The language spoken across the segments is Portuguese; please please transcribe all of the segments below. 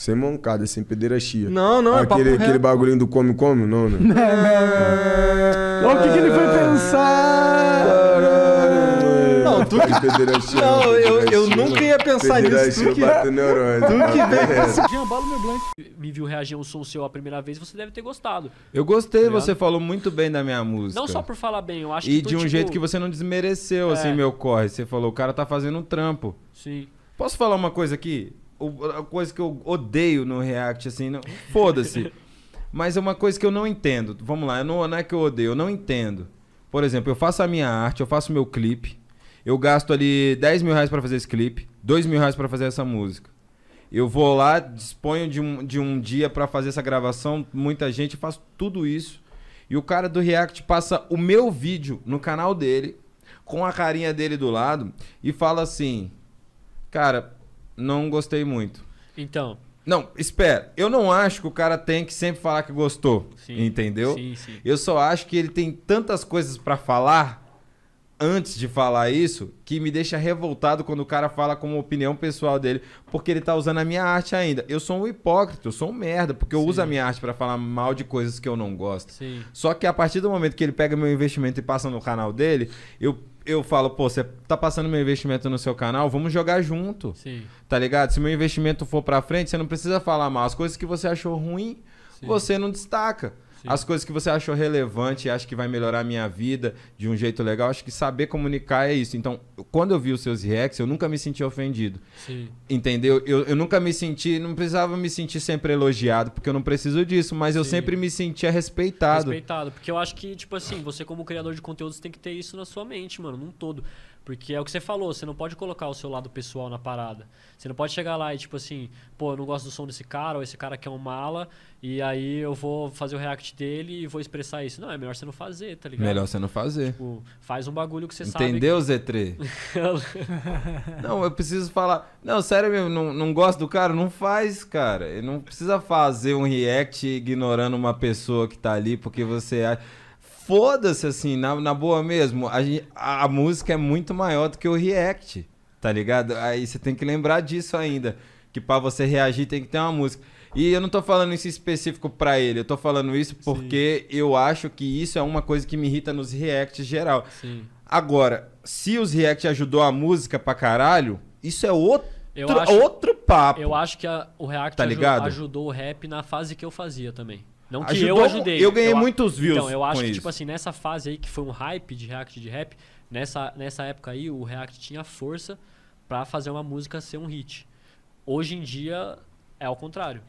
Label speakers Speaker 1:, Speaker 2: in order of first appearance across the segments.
Speaker 1: Sem mancada, sem pederastia. Não, não, aquele, é papo Aquele bagulhinho do come-come, não, né? Olha o que, que ele foi ah, pensar? Não, tu que... Não, eu, eu nunca ia pensar nisso. Tu que... Neurônio, tu que vem.
Speaker 2: Jean, bala meu blank. Me viu reagir ao som seu a primeira vez, você deve ter gostado.
Speaker 1: Eu gostei, tá você falou muito bem da minha música. Não só por falar bem, eu acho e que. E de um tipo... jeito que você não desmereceu, assim, é. assim, meu corre. Você falou, o cara tá fazendo um trampo. Sim. Posso falar uma coisa aqui? a coisa que eu odeio no React, assim, não... foda-se. Mas é uma coisa que eu não entendo. Vamos lá, não, não é que eu odeio, eu não entendo. Por exemplo, eu faço a minha arte, eu faço meu clipe. Eu gasto ali 10 mil reais pra fazer esse clipe, 2 mil reais pra fazer essa música. Eu vou lá, disponho de um, de um dia para fazer essa gravação, muita gente, faço tudo isso. E o cara do React passa o meu vídeo no canal dele, com a carinha dele do lado, e fala assim: Cara, não gostei muito. Então. Não, espera. Eu não acho que o cara tem que sempre falar que gostou. Sim, entendeu? Sim, sim. Eu só acho que ele tem tantas coisas para falar antes de falar isso, que me deixa revoltado quando o cara fala como opinião pessoal dele, porque ele tá usando a minha arte ainda. Eu sou um hipócrita, eu sou um merda, porque eu Sim. uso a minha arte para falar mal de coisas que eu não gosto. Sim. Só que a partir do momento que ele pega meu investimento e passa no canal dele, eu eu falo, pô, você tá passando meu investimento no seu canal, vamos jogar junto. Sim. Tá ligado? Se meu investimento for para frente, você não precisa falar mal. As coisas que você achou ruim, Sim. você não destaca as coisas que você achou relevante e acha que vai melhorar a minha vida de um jeito legal. Acho que saber comunicar é isso. Então, quando eu vi os seus reacts, eu nunca me senti ofendido. Sim. Entendeu? Eu, eu nunca me senti, não precisava me sentir sempre elogiado, porque eu não preciso disso, mas Sim. eu sempre me sentia respeitado. Respeitado,
Speaker 2: porque eu acho que, tipo assim, você como criador de conteúdos tem que ter isso na sua mente, mano, num todo. Porque é o que você falou, você não pode colocar o seu lado pessoal na parada. Você não pode chegar lá e tipo assim, pô, eu não gosto do som desse cara, ou esse cara quer um mala, e aí eu vou fazer o react dele e vou expressar isso. Não,
Speaker 1: é melhor você não fazer, tá ligado? Melhor você não fazer. Tipo, faz um bagulho que você Entendeu, sabe. Entendeu, que...
Speaker 2: Z3?
Speaker 1: não, eu preciso falar. Não, sério mesmo, não, não gosto do cara? Não faz, cara. Ele não precisa fazer um react ignorando uma pessoa que tá ali, porque você acha foda-se, assim, na, na boa mesmo. A, a, a, música é muito maior do que o react, tá ligado? Aí você tem que lembrar disso ainda. Que para você reagir tem que ter uma música. E eu não tô falando isso específico para ele, eu tô falando isso porque Sim. eu acho que isso é uma coisa que me irrita nos reacts geral. Sim. Agora, se os react ajudou a música pra caralho, isso é outro eu acho, outro papo. Eu acho que a, o React tá ajudou,
Speaker 2: ajudou o rap na fase que eu fazia também. Não que Ajudou, eu ajudei. Eu ganhei eu, muitos views. Então, eu acho que, isso. tipo assim, nessa fase aí que foi um hype de React de rap, nessa, nessa época aí o React tinha força para fazer uma música ser um hit. Hoje em dia é ao contrário.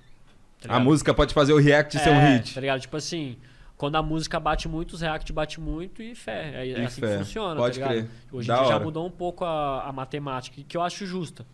Speaker 2: Tá a música pode fazer o React é, ser um é, hit. Tá ligado? Tipo assim, quando a música bate muito, os React bate muito e fé. É, é e assim fé. que funciona, tá Pode tá ligado? Crer. Hoje em dia hora. já mudou um pouco a, a matemática, que eu acho justa.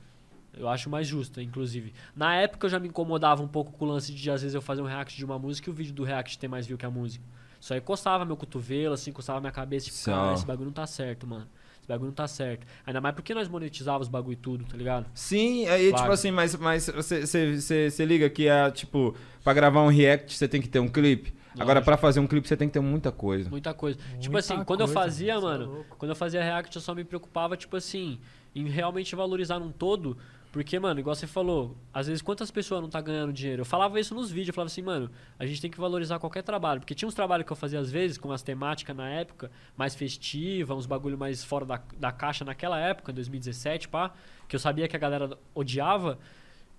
Speaker 2: Eu acho mais justo, inclusive. Na época eu já me incomodava um pouco com o lance de às vezes eu fazer um react de uma música e o vídeo do react ter mais view que a música. Só encostava meu cotovelo, assim, encostava minha cabeça, tipo, cara, esse bagulho não tá certo, mano. Esse bagulho não tá certo. Ainda mais porque nós monetizávamos os bagulho e tudo, tá ligado?
Speaker 1: Sim, aí, tipo claro. tipo assim, mas, mas você, você, você liga que é, tipo, pra gravar um react você tem que ter um clipe. Lógico. Agora, para fazer um clipe, você tem que ter muita coisa. Muita
Speaker 2: coisa. Tipo muita tipo assim, coisa, quando eu fazia, é mano, é quando eu fazia react, eu só me preocupava, tipo assim, em realmente valorizar num todo porque, mano, igual você falou, às vezes quantas pessoas não tá ganhando dinheiro? Eu falava isso nos vídeos, eu falava assim, mano, a gente tem que valorizar qualquer trabalho. Porque tinha uns trabalhos que eu fazia às vezes, com as temáticas na época, mais festiva, uns bagulho mais fora da, da caixa naquela época, 2017, pá, que eu sabia que a galera odiava,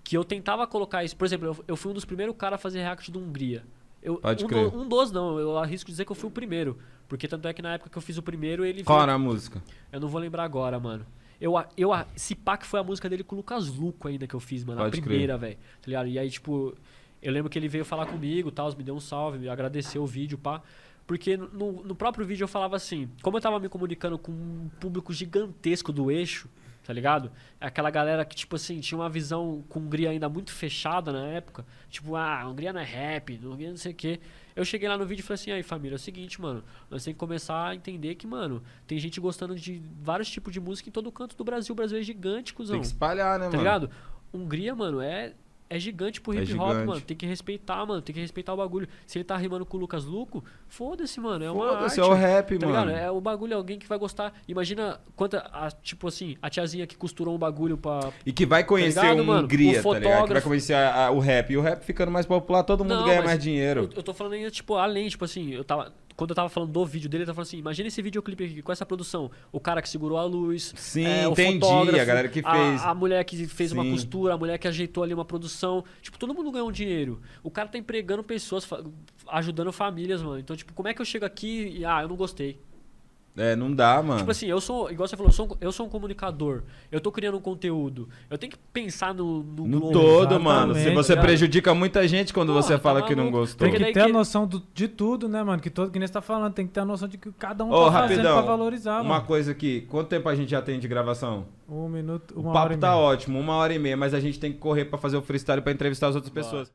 Speaker 2: que eu tentava colocar isso. Por exemplo, eu, eu fui um dos primeiros caras a fazer react do Hungria. Eu, Pode um, crer. Do, um dos não, eu arrisco dizer que eu fui o primeiro. Porque tanto é que na época que eu fiz o primeiro, ele. Qual era a música? Eu não vou lembrar agora, mano. Eu, eu, esse pá que foi a música dele com o Lucas Luco ainda que eu fiz, mano. Pode a primeira, velho. Tá e aí, tipo, eu lembro que ele veio falar comigo tal, me deu um salve, me agradeceu o vídeo, pá. Porque no, no próprio vídeo eu falava assim, como eu tava me comunicando com um público gigantesco do eixo, tá ligado? É aquela galera que, tipo assim, tinha uma visão com Hungria ainda muito fechada na época. Tipo, ah, Hungria não é rap, Hungria não sei o quê. Eu cheguei lá no vídeo e falei assim, aí família, é o seguinte, mano, nós temos que começar a entender que, mano, tem gente gostando de vários tipos de música em todo canto do Brasil. O Brasil é gigante, cuzão. Tem que espalhar, né, tá mano? Tá ligado? Hungria, mano, é é gigante pro é hip hop, mano. Tem que respeitar, mano. Tem que respeitar o bagulho. Se ele tá rimando com o Lucas Luco, foda-se, mano. É uma arte. é o rap, tá mano. Ligado? É o bagulho, é alguém que vai gostar. Imagina quanta, a, tipo assim, a tiazinha que costurou um bagulho pra. E que vai tá conhecer tá ligado, um mano? Gria, o fotógrafo. Tá que vai
Speaker 1: conhecer a, a, o rap. E o rap ficando mais popular, todo mundo Não, ganha mais dinheiro. Eu,
Speaker 2: eu tô falando ainda, tipo, além, tipo assim, eu tava quando eu tava falando do vídeo dele, ele tava falando assim: imagina esse videoclipe aqui com essa produção. O cara que segurou a luz. Sim, é, o entendi. Fotógrafo, a galera que fez. A, a mulher que fez Sim. uma costura, a mulher que ajeitou ali uma produção. Tipo, todo mundo ganhou um dinheiro. O cara tá empregando pessoas, ajudando famílias, mano. Então, tipo, como é que eu chego aqui e. Ah, eu não gostei.
Speaker 1: É, não dá, mano. Tipo assim,
Speaker 2: eu sou, igual você falou, eu sou, um, eu sou um comunicador. Eu tô criando um conteúdo. Eu tenho que pensar no No, no todo, mano. Se você
Speaker 1: prejudica muita gente quando Porra, você fala tá que não gostou. Tem que ter a
Speaker 2: noção do, de tudo, né, mano? Que todo que nem você tá falando, tem que ter a noção de que cada um oh, tá rapidão, fazendo pra valorizar, Uma mano.
Speaker 1: coisa aqui, quanto tempo a gente já tem de gravação? Um minuto, uma o papo hora tá meia. ótimo, uma hora e meia, mas a gente tem que correr para fazer o freestyle para entrevistar as outras pessoas.